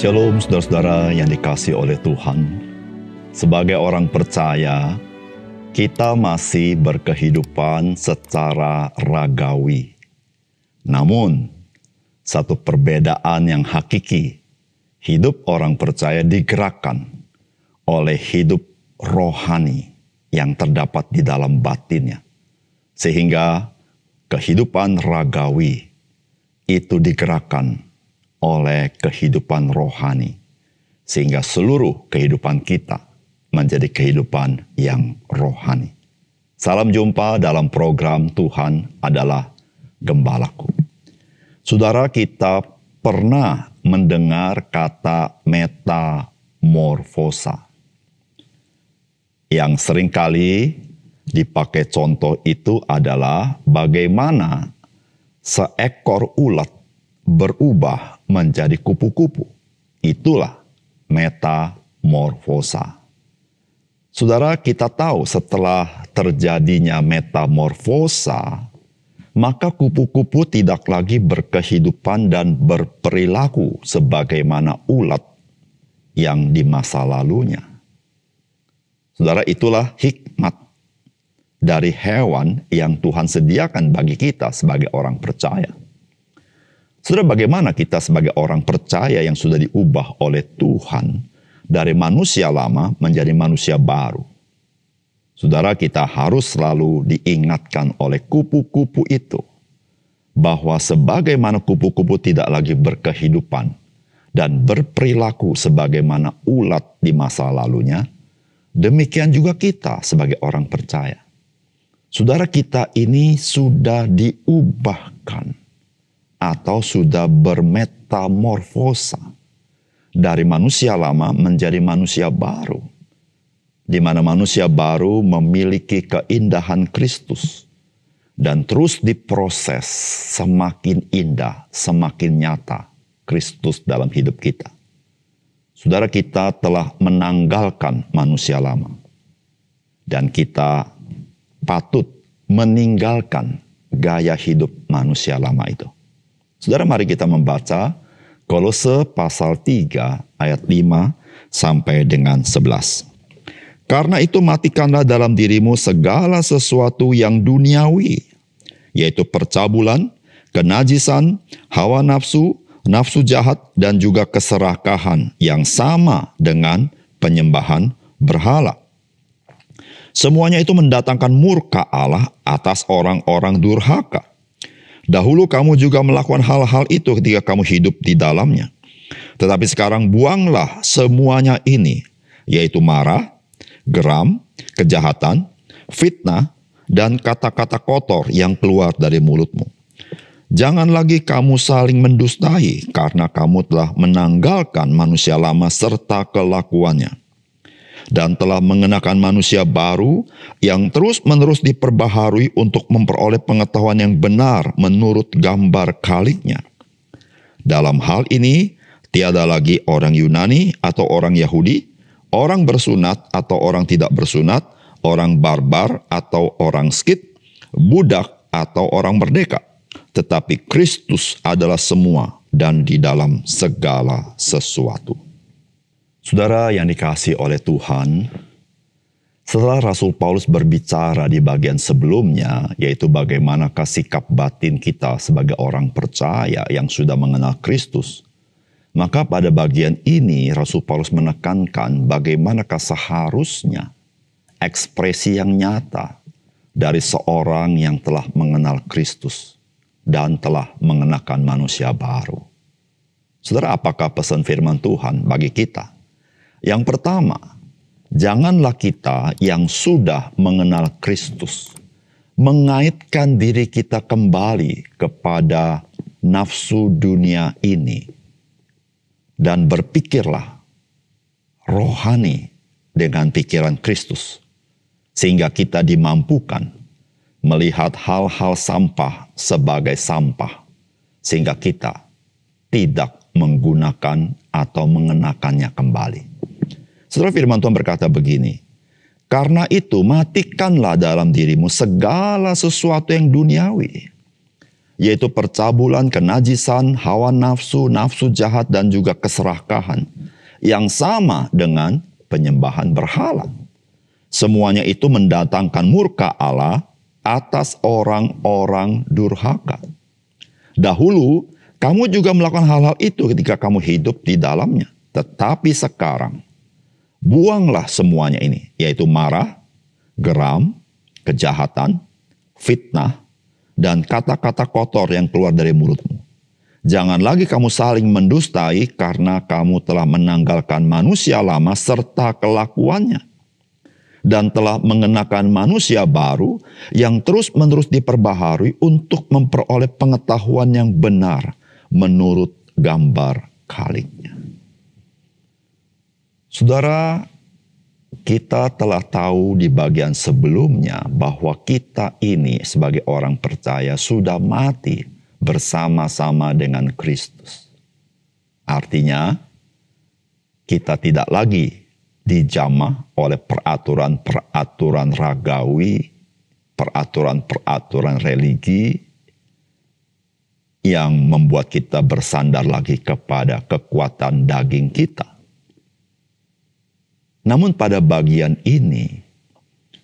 Shalom saudara-saudara yang dikasih oleh Tuhan. Sebagai orang percaya, kita masih berkehidupan secara ragawi. Namun, satu perbedaan yang hakiki, hidup orang percaya digerakkan oleh hidup rohani yang terdapat di dalam batinnya. Sehingga kehidupan ragawi itu digerakkan oleh kehidupan rohani, sehingga seluruh kehidupan kita menjadi kehidupan yang rohani. Salam jumpa dalam program Tuhan adalah gembalaku. Saudara kita pernah mendengar kata metamorfosa yang seringkali dipakai contoh itu adalah bagaimana seekor ulat berubah menjadi kupu-kupu. Itulah metamorfosa. Saudara, kita tahu setelah terjadinya metamorfosa, maka kupu-kupu tidak lagi berkehidupan dan berperilaku sebagaimana ulat yang di masa lalunya. Saudara, itulah hikmat dari hewan yang Tuhan sediakan bagi kita sebagai orang percaya. Saudara, bagaimana kita sebagai orang percaya yang sudah diubah oleh Tuhan dari manusia lama menjadi manusia baru? Saudara, kita harus selalu diingatkan oleh kupu-kupu itu bahwa sebagaimana kupu-kupu tidak lagi berkehidupan dan berperilaku sebagaimana ulat di masa lalunya, demikian juga kita sebagai orang percaya. Saudara kita ini sudah diubahkan atau sudah bermetamorfosa dari manusia lama menjadi manusia baru. Di mana manusia baru memiliki keindahan Kristus dan terus diproses semakin indah, semakin nyata Kristus dalam hidup kita. Saudara kita telah menanggalkan manusia lama dan kita patut meninggalkan gaya hidup manusia lama itu. Saudara mari kita membaca Kolose pasal 3 ayat 5 sampai dengan 11. Karena itu matikanlah dalam dirimu segala sesuatu yang duniawi, yaitu percabulan, kenajisan, hawa nafsu, nafsu jahat, dan juga keserakahan yang sama dengan penyembahan berhala. Semuanya itu mendatangkan murka Allah atas orang-orang durhaka. Dahulu kamu juga melakukan hal-hal itu ketika kamu hidup di dalamnya. Tetapi sekarang buanglah semuanya ini, yaitu marah, geram, kejahatan, fitnah, dan kata-kata kotor yang keluar dari mulutmu. Jangan lagi kamu saling mendustai karena kamu telah menanggalkan manusia lama serta kelakuannya dan telah mengenakan manusia baru yang terus-menerus diperbaharui untuk memperoleh pengetahuan yang benar menurut gambar kaliknya. Dalam hal ini, tiada lagi orang Yunani atau orang Yahudi, orang bersunat atau orang tidak bersunat, orang barbar atau orang skit, budak atau orang merdeka. Tetapi Kristus adalah semua dan di dalam segala sesuatu. Saudara yang dikasih oleh Tuhan, setelah Rasul Paulus berbicara di bagian sebelumnya, yaitu bagaimanakah sikap batin kita sebagai orang percaya yang sudah mengenal Kristus, maka pada bagian ini Rasul Paulus menekankan bagaimanakah seharusnya ekspresi yang nyata dari seorang yang telah mengenal Kristus dan telah mengenakan manusia baru. Saudara, apakah pesan firman Tuhan bagi kita? Yang pertama, janganlah kita yang sudah mengenal Kristus mengaitkan diri kita kembali kepada nafsu dunia ini dan berpikirlah rohani dengan pikiran Kristus sehingga kita dimampukan melihat hal-hal sampah sebagai sampah sehingga kita tidak menggunakan atau mengenakannya kembali. Setelah firman Tuhan berkata begini, karena itu matikanlah dalam dirimu segala sesuatu yang duniawi. Yaitu percabulan, kenajisan, hawa nafsu, nafsu jahat dan juga keserakahan. Yang sama dengan penyembahan berhala. Semuanya itu mendatangkan murka Allah atas orang-orang durhaka. Dahulu kamu juga melakukan hal-hal itu ketika kamu hidup di dalamnya. Tetapi sekarang Buanglah semuanya ini, yaitu marah, geram, kejahatan, fitnah, dan kata-kata kotor yang keluar dari mulutmu. Jangan lagi kamu saling mendustai karena kamu telah menanggalkan manusia lama serta kelakuannya dan telah mengenakan manusia baru yang terus-menerus diperbaharui untuk memperoleh pengetahuan yang benar menurut gambar kaliknya. Saudara, kita telah tahu di bagian sebelumnya bahwa kita ini sebagai orang percaya sudah mati bersama-sama dengan Kristus. Artinya, kita tidak lagi dijamah oleh peraturan-peraturan ragawi, peraturan-peraturan religi yang membuat kita bersandar lagi kepada kekuatan daging kita. Namun pada bagian ini,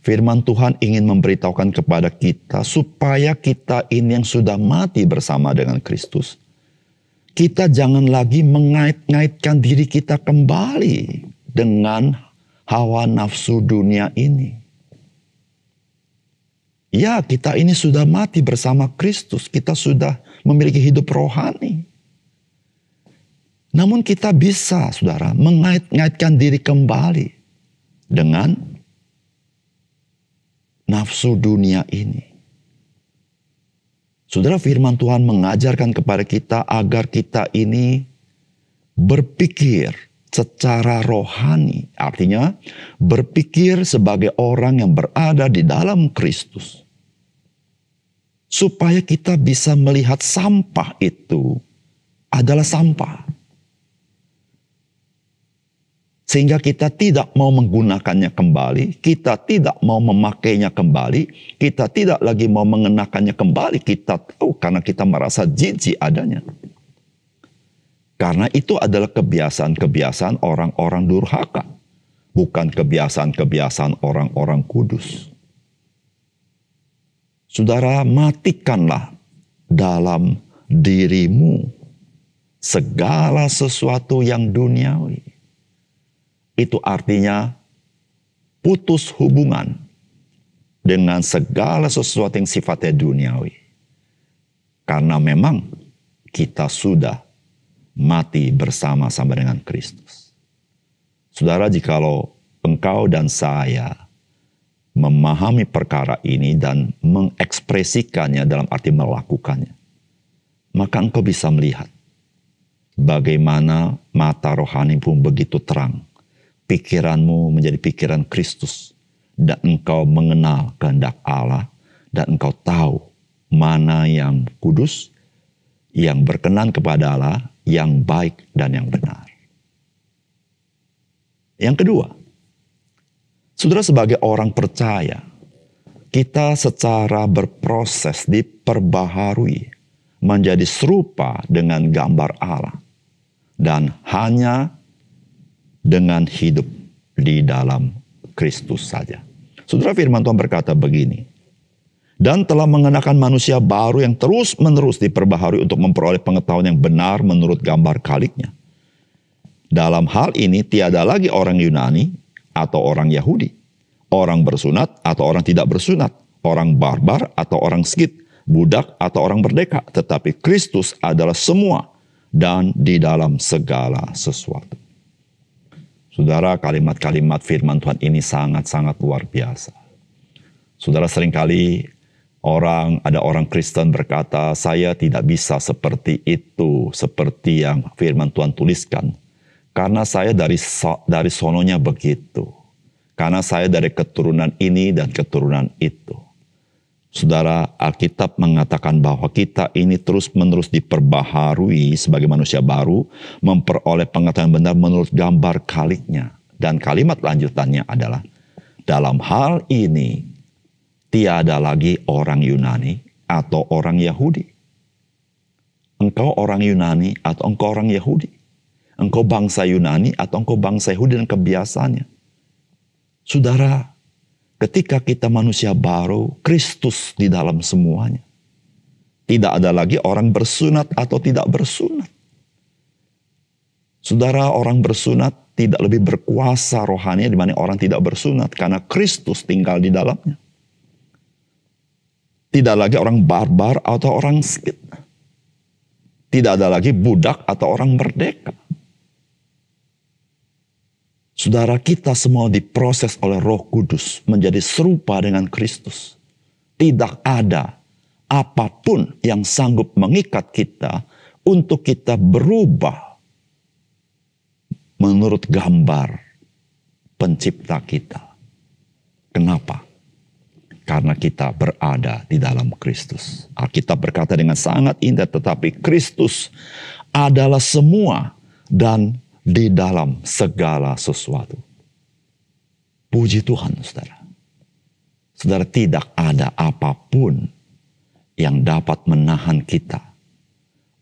firman Tuhan ingin memberitahukan kepada kita supaya kita ini yang sudah mati bersama dengan Kristus, kita jangan lagi mengait-ngaitkan diri kita kembali dengan hawa nafsu dunia ini. Ya, kita ini sudah mati bersama Kristus, kita sudah memiliki hidup rohani. Namun kita bisa, saudara, mengait-ngaitkan diri kembali dengan nafsu dunia ini. Saudara firman Tuhan mengajarkan kepada kita agar kita ini berpikir secara rohani. Artinya berpikir sebagai orang yang berada di dalam Kristus. Supaya kita bisa melihat sampah itu adalah sampah. Sehingga kita tidak mau menggunakannya kembali, kita tidak mau memakainya kembali, kita tidak lagi mau mengenakannya kembali, kita tahu karena kita merasa jijik adanya. Karena itu adalah kebiasaan-kebiasaan orang-orang durhaka, bukan kebiasaan-kebiasaan orang-orang kudus. Saudara, matikanlah dalam dirimu segala sesuatu yang duniawi itu artinya putus hubungan dengan segala sesuatu yang sifatnya duniawi. Karena memang kita sudah mati bersama-sama dengan Kristus. Saudara, jikalau engkau dan saya memahami perkara ini dan mengekspresikannya dalam arti melakukannya, maka engkau bisa melihat bagaimana mata rohani pun begitu terang pikiranmu menjadi pikiran Kristus dan engkau mengenal kehendak Allah dan engkau tahu mana yang kudus, yang berkenan kepada Allah, yang baik dan yang benar. Yang kedua, Saudara sebagai orang percaya, kita secara berproses diperbaharui menjadi serupa dengan gambar Allah. Dan hanya dengan hidup di dalam Kristus saja. Saudara firman Tuhan berkata begini, dan telah mengenakan manusia baru yang terus-menerus diperbaharui untuk memperoleh pengetahuan yang benar menurut gambar kaliknya. Dalam hal ini tiada lagi orang Yunani atau orang Yahudi, orang bersunat atau orang tidak bersunat, orang barbar atau orang skit, budak atau orang merdeka, tetapi Kristus adalah semua dan di dalam segala sesuatu. Saudara, kalimat-kalimat firman Tuhan ini sangat-sangat luar biasa. Saudara seringkali orang ada orang Kristen berkata, "Saya tidak bisa seperti itu, seperti yang firman Tuhan tuliskan." Karena saya dari dari sononya begitu. Karena saya dari keturunan ini dan keturunan itu. Saudara, Alkitab mengatakan bahwa kita ini terus-menerus diperbaharui sebagai manusia baru, memperoleh pengetahuan benar menurut gambar kaliknya. Dan kalimat lanjutannya adalah, dalam hal ini tiada lagi orang Yunani atau orang Yahudi. Engkau orang Yunani atau engkau orang Yahudi. Engkau bangsa Yunani atau engkau bangsa Yahudi dan kebiasaannya. Saudara, ketika kita manusia baru, Kristus di dalam semuanya. Tidak ada lagi orang bersunat atau tidak bersunat. Saudara, orang bersunat tidak lebih berkuasa rohani dibanding orang tidak bersunat karena Kristus tinggal di dalamnya. Tidak lagi orang barbar atau orang skit. Tidak ada lagi budak atau orang merdeka Saudara kita semua diproses oleh Roh Kudus menjadi serupa dengan Kristus. Tidak ada apapun yang sanggup mengikat kita untuk kita berubah menurut gambar pencipta kita. Kenapa? Karena kita berada di dalam Kristus. Alkitab berkata dengan sangat indah, tetapi Kristus adalah semua dan di dalam segala sesuatu. Puji Tuhan, saudara. Saudara, tidak ada apapun yang dapat menahan kita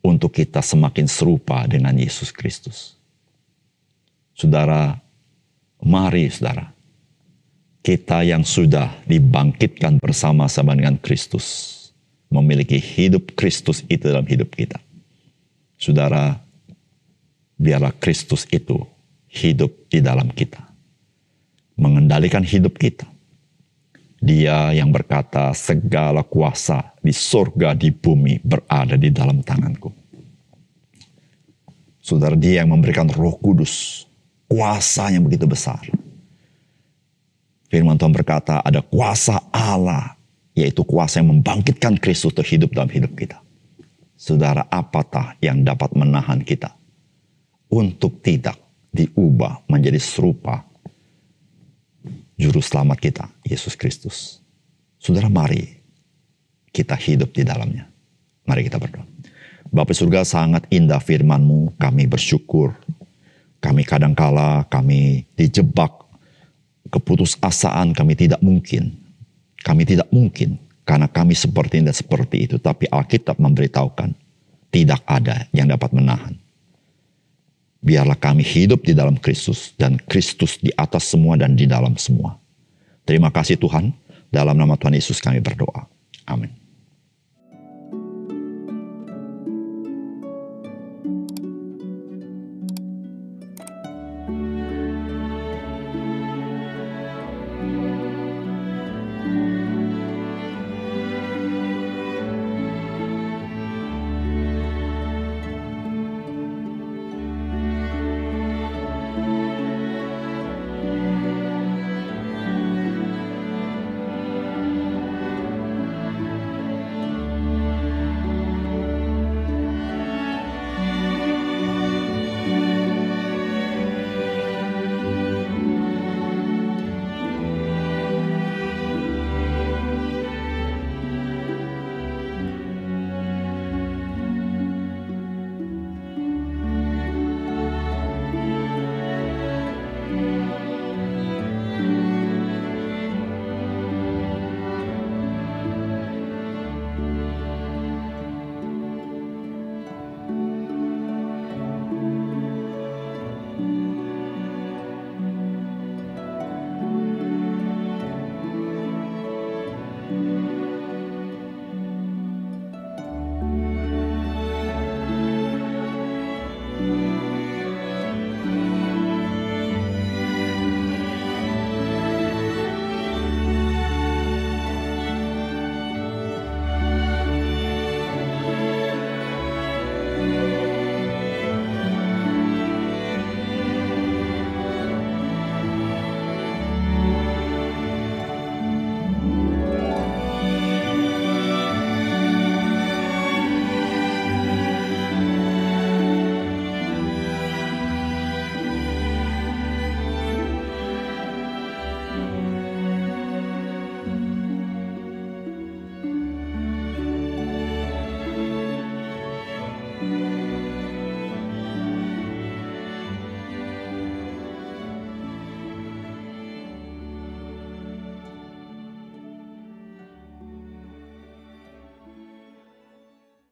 untuk kita semakin serupa dengan Yesus Kristus. Saudara, mari saudara, kita yang sudah dibangkitkan bersama-sama dengan Kristus, memiliki hidup Kristus itu dalam hidup kita. Saudara, biarlah Kristus itu hidup di dalam kita. Mengendalikan hidup kita. Dia yang berkata segala kuasa di surga di bumi berada di dalam tanganku. Saudara dia yang memberikan roh kudus. Kuasa yang begitu besar. Firman Tuhan berkata ada kuasa Allah. Yaitu kuasa yang membangkitkan Kristus untuk hidup dalam hidup kita. Saudara apatah yang dapat menahan kita untuk tidak diubah menjadi serupa juru selamat kita, Yesus Kristus. Saudara, mari kita hidup di dalamnya. Mari kita berdoa. Bapa surga sangat indah FirmanMu. kami bersyukur. Kami kadangkala kami dijebak keputusasaan kami tidak mungkin. Kami tidak mungkin karena kami seperti ini dan seperti itu. Tapi Alkitab memberitahukan tidak ada yang dapat menahan Biarlah kami hidup di dalam Kristus dan Kristus di atas semua dan di dalam semua. Terima kasih Tuhan. Dalam nama Tuhan Yesus kami berdoa. Amin.